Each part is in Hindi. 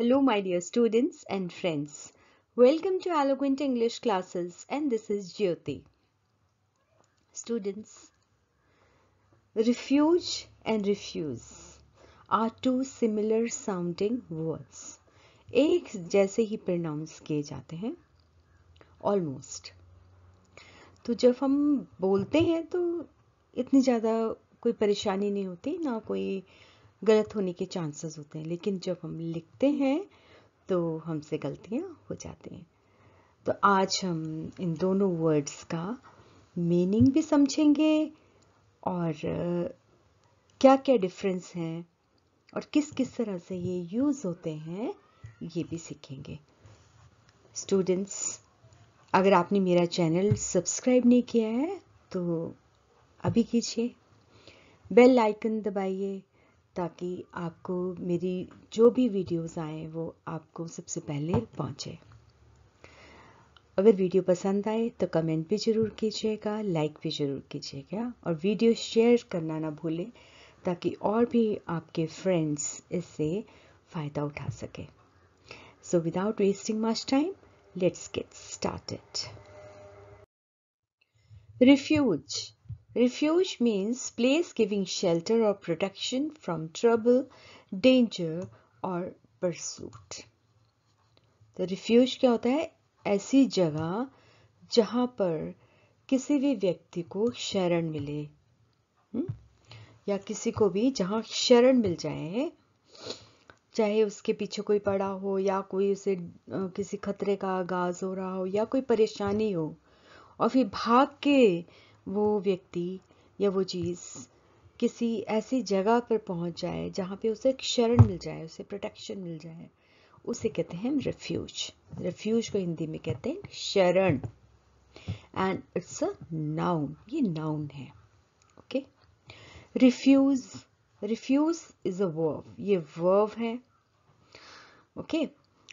Hello my dear students and friends. Welcome to Eloquent English classes and this is Jyoti. Students, refuge and refuse are two similar sounding words. ek jaise hi pronounce kiye जाते hain almost to jab hum bolte hain to itni zyada koi pareshani nahi hoti na koi uh, गलत होने के चांसेस होते हैं लेकिन जब हम लिखते हैं तो हमसे गलतियाँ हो जाती हैं तो आज हम इन दोनों वर्ड्स का मीनिंग भी समझेंगे और क्या क्या डिफरेंस हैं और किस किस तरह से ये यूज़ होते हैं ये भी सीखेंगे स्टूडेंट्स अगर आपने मेरा चैनल सब्सक्राइब नहीं किया है तो अभी कीजिए बेल आइकन दबाइए ताकि आपको मेरी जो भी वीडियोस आए वो आपको सबसे पहले पहुंचे अगर वीडियो पसंद आए तो कमेंट भी ज़रूर कीजिएगा लाइक भी ज़रूर कीजिएगा और वीडियो शेयर करना ना भूलें ताकि और भी आपके फ्रेंड्स इससे फ़ायदा उठा सके so without wasting much time let's get started. Refuge Refuge means place giving shelter or protection from trouble, danger or pursuit. तो refuge क्या होता है ऐसी जगह जहां पर किसी भी व्यक्ति को शरण मिले हुँ? हम्म? या किसी को भी जहां शरण मिल जाए चाहे उसके पीछे कोई पड़ा हो या कोई उसे किसी खतरे का आगाज हो रहा हो या कोई परेशानी हो और फिर भाग के वो व्यक्ति या वो चीज़ किसी ऐसी जगह पर पहुंच जाए जहां पे उसे शरण मिल जाए उसे प्रोटेक्शन मिल जाए उसे कहते हैं रिफ्यूज रिफ्यूज को हिंदी में कहते हैं शरण एंड इट्स अ नाउन ये नाउन है okay refuse refuse is a verb ये वर्व है ओके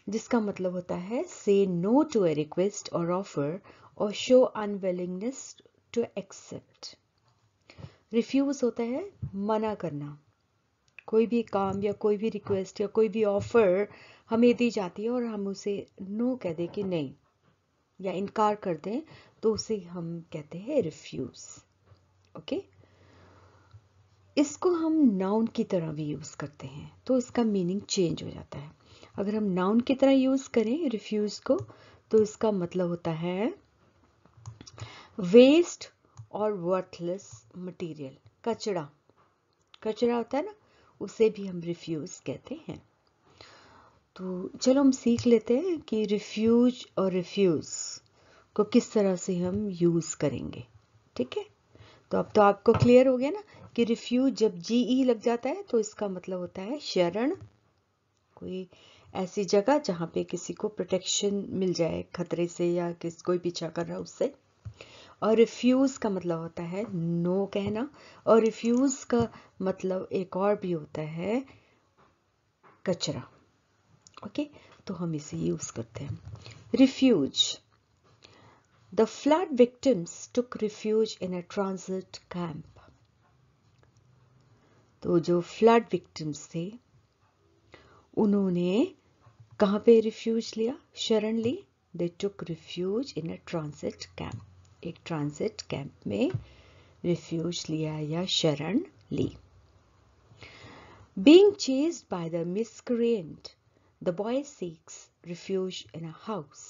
जिसका मतलब होता है say no to a request or offer or show unwillingness to accept refuse होता है मना करना कोई भी काम या कोई भी रिक्वेस्ट या कोई भी ऑफ़र हमें दी जाती है और हम उसे नो कह दें कि नहीं या इनकार कर दें तो उसे हम कहते हैं रिफ्यूज़ ओके इसको हम नाउन की तरह भी यूज़ करते हैं तो इसका मीनिंग चेंज हो जाता है अगर हम नाउन की तरह यूज़ करें रिफ्यूज़ को तो इसका मतलब होता है वेस्ट और वर्थलेस मटेरियल कचरा कचरा होता है ना उसे भी हम रिफ्यूज कहते हैं तो चलो हम सीख लेते हैं कि रिफ्यूज और रिफ्यूज को किस तरह से हम यूज करेंगे ठीक है तो अब तो आपको क्लियर हो गया ना कि रिफ्यूज जब जी ई e लग जाता है तो इसका मतलब होता है शरण कोई ऐसी जगह जहां पे किसी को प्रोटेक्शन मिल जाए खतरे से या किस कोई पीछा कर रहा है उससे और रिफ्यूज़ का मतलब होता है नो कहना और रिफ्यूज़ का मतलब एक और भी होता है कचरा ओके तो हम इसे यूज़ करते हैं refuge the flood victims took refuge in a transit camp तो जो फ्लड विक्टिम्स थे उन्होंने कहाँ पे रिफ्यूज लिया शरण ली they took refuge in a transit camp एक ट्रांसिट कैंप में रिफ्यूज लिया या शरण ली being chased by the miscreant the boy seeks refuge in a house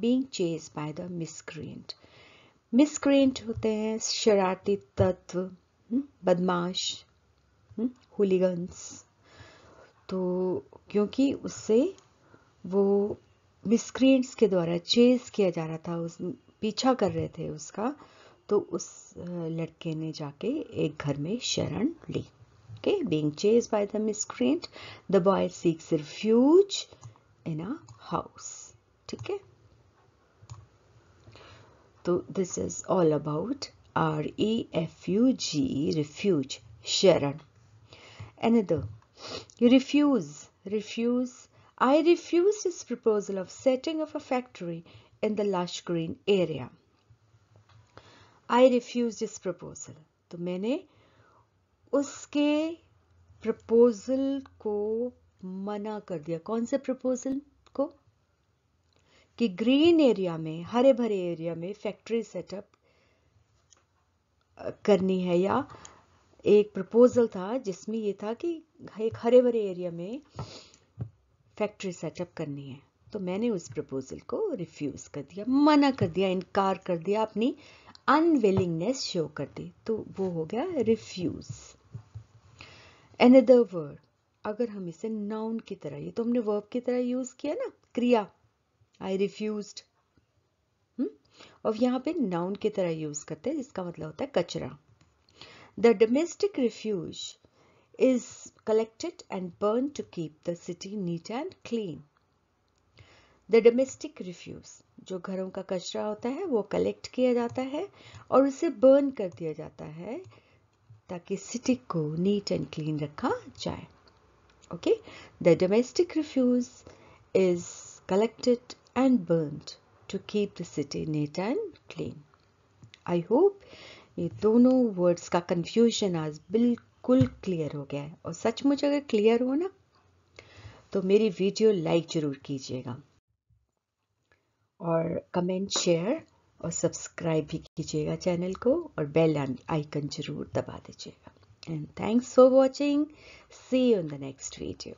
being chased by the miscreant miscreant होते हैं शरारती तत्व हम्म, बदमाश हुलिगन्स हम्म, तो क्योंकि उससे वो मिसक्रिएंट्स के द्वारा चेज किया जा रहा था उस पीछा कर रहे थे उसका तो उस लड़के ने जाके एक घर में शरण ली okay being chased by the miscreant the boy seeks refuge in a house ठीक है तो this is all about R E F U G refuge शरण and refuse refuse I refuse this proposal of setting of a factory in the lush green area. I refused his proposal. तो मैंने उसके प्रपोजल को मना कर दिया कौन से प्रपोजल को कि ग्रीन एरिया में हरे भरे एरिया में फैक्ट्री सेटअप करनी है या एक प्रपोजल था जिसमें यह था कि एक हरे भरे एरिया में फैक्ट्री सेटअप करनी है तो मैंने उस प्रपोजल को रिफ्यूज़ कर दिया मना कर दिया इनकार कर दिया अपनी अनविलिंगनेस शो कर दी तो वो हो गया रिफ्यूज़ एनदर वर्ड अगर हम इसे नाउन की तरह ये तो हमने वर्ब की तरह यूज़ किया ना क्रिया आई रिफ्यूज हम्म? और यहां पे नाउन की तरह यूज़ करते हैं जिसका मतलब होता है कचरा the domestic refuse is collected and burn to keep the city neat and clean the domestic refuse जो घरों का कचरा होता है वो कलेक्ट किया जाता है और उसे बर्न कर दिया जाता है ताकि सिटी को नीट एंड क्लीन रखा जाए okay the domestic refuse is collected and burn to keep the city neat and clean I hope ये दोनों वर्ड्स का कंफ्यूजन आज बिल्कुल क्लियर हो गया है और सच मुझे अगर क्लियर हो ना तो मेरी वीडियो लाइक जरूर कीजिएगा और कमेंट शेयर और सब्सक्राइब भी कीजिएगा चैनल को और बेल आइकन जरूर दबा दीजिएगा and thanks for watching see you in the next video